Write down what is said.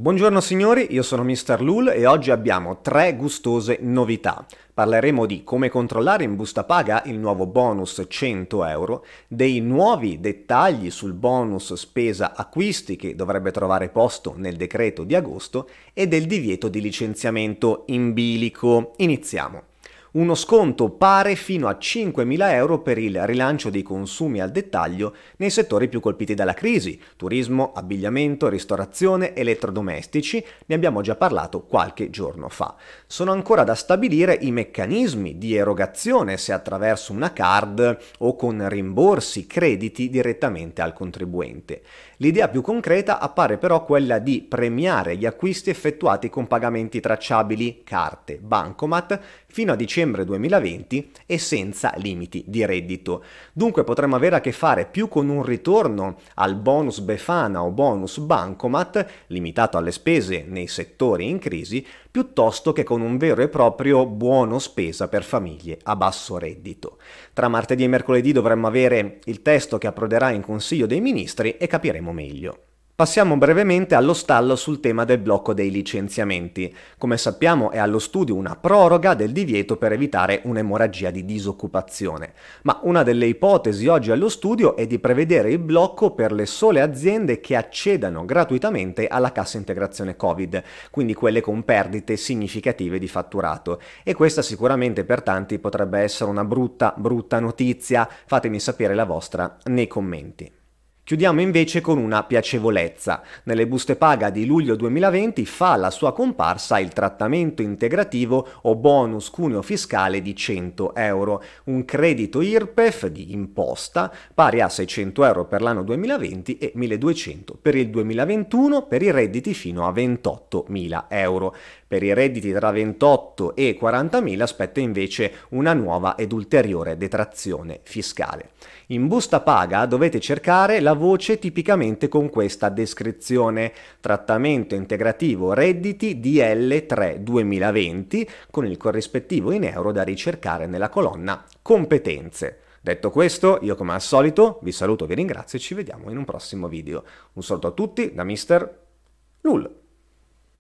Buongiorno signori, io sono Mr. Lul e oggi abbiamo tre gustose novità. Parleremo di come controllare in busta paga il nuovo bonus 100 euro, dei nuovi dettagli sul bonus spesa acquisti che dovrebbe trovare posto nel decreto di agosto e del divieto di licenziamento in bilico. Iniziamo uno sconto pare fino a 5.000 euro per il rilancio dei consumi al dettaglio nei settori più colpiti dalla crisi, turismo, abbigliamento, ristorazione, elettrodomestici, ne abbiamo già parlato qualche giorno fa. Sono ancora da stabilire i meccanismi di erogazione se attraverso una card o con rimborsi crediti direttamente al contribuente. L'idea più concreta appare però quella di premiare gli acquisti effettuati con pagamenti tracciabili, carte, bancomat, fino a dicembre dicembre 2020 e senza limiti di reddito. Dunque potremmo avere a che fare più con un ritorno al bonus Befana o bonus Bancomat, limitato alle spese nei settori in crisi, piuttosto che con un vero e proprio buono spesa per famiglie a basso reddito. Tra martedì e mercoledì dovremmo avere il testo che approderà in Consiglio dei Ministri e capiremo meglio. Passiamo brevemente allo stallo sul tema del blocco dei licenziamenti. Come sappiamo è allo studio una proroga del divieto per evitare un'emorragia di disoccupazione, ma una delle ipotesi oggi allo studio è di prevedere il blocco per le sole aziende che accedano gratuitamente alla cassa integrazione Covid, quindi quelle con perdite significative di fatturato. E questa sicuramente per tanti potrebbe essere una brutta, brutta notizia, fatemi sapere la vostra nei commenti. Chiudiamo invece con una piacevolezza. Nelle buste paga di luglio 2020 fa la sua comparsa il trattamento integrativo o bonus cuneo fiscale di 100 euro, un credito IRPEF di imposta pari a 600 euro per l'anno 2020 e 1200 per il 2021 per i redditi fino a 28.000 euro. Per i redditi tra 28 e 40.000 aspetta invece una nuova ed ulteriore detrazione fiscale. In busta paga dovete cercare la voce tipicamente con questa descrizione trattamento integrativo redditi DL3 2020 con il corrispettivo in euro da ricercare nella colonna competenze. Detto questo, io come al solito vi saluto, vi ringrazio e ci vediamo in un prossimo video. Un saluto a tutti da Mr. Lul.